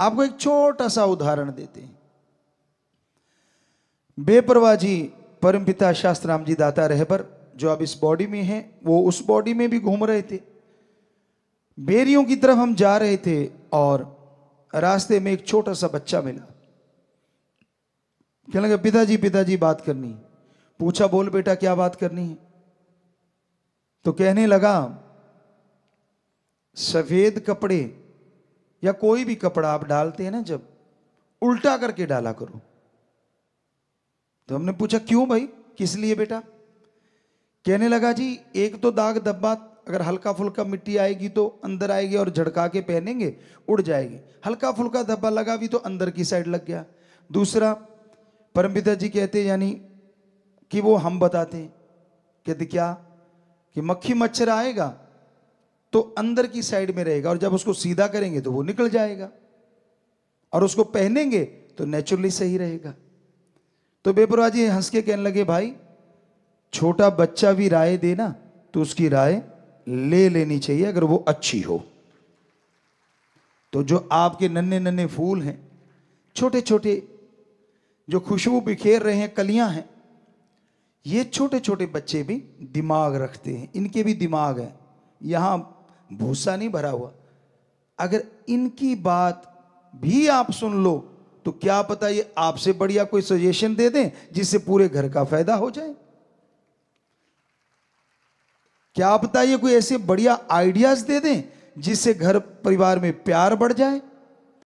आपको एक छोटा सा उदाहरण देते हैं बेपरवा जी परम पिता शास्त्र राम जी दाता पर जो अब इस बॉडी में हैं वो उस बॉडी में भी घूम रहे थे बेरियों की तरफ हम जा रहे थे और रास्ते में एक छोटा सा बच्चा मिला कहने लगा पिताजी पिताजी बात करनी पूछा बोल बेटा क्या बात करनी है तो कहने लगा सफेद कपड़े या कोई भी कपड़ा आप डालते हैं ना जब उल्टा करके डाला करो तो हमने पूछा क्यों भाई किस लिए बेटा कहने लगा जी एक तो दाग धब्बा अगर हल्का फुल्का मिट्टी आएगी तो अंदर आएगी और झड़का के पहनेंगे उड़ जाएगी हल्का फुल्का धब्बा लगा भी तो अंदर की साइड लग गया दूसरा परमपिता जी कहते यानी कि वो हम बताते कहते क्या कि मक्खी मच्छर आएगा तो अंदर की साइड में रहेगा और जब उसको सीधा करेंगे तो वो निकल जाएगा और उसको पहनेंगे तो नेचुरली सही रहेगा तो बेपरवा जी हंस के कहने लगे भाई छोटा बच्चा भी राय देना तो उसकी राय ले लेनी चाहिए अगर वो अच्छी हो तो जो आपके नन्हे नन्हे फूल हैं छोटे छोटे जो खुशबू बिखेर रहे हैं कलियां हैं ये छोटे छोटे बच्चे भी दिमाग रखते हैं इनके भी दिमाग हैं यहां भूसा नहीं भरा हुआ अगर इनकी बात भी आप सुन लो तो क्या पता ये आपसे बढ़िया कोई सजेशन दे दें जिससे पूरे घर का फायदा हो जाए क्या पता ये कोई ऐसे बढ़िया आइडियाज दे दें जिससे घर परिवार में प्यार बढ़ जाए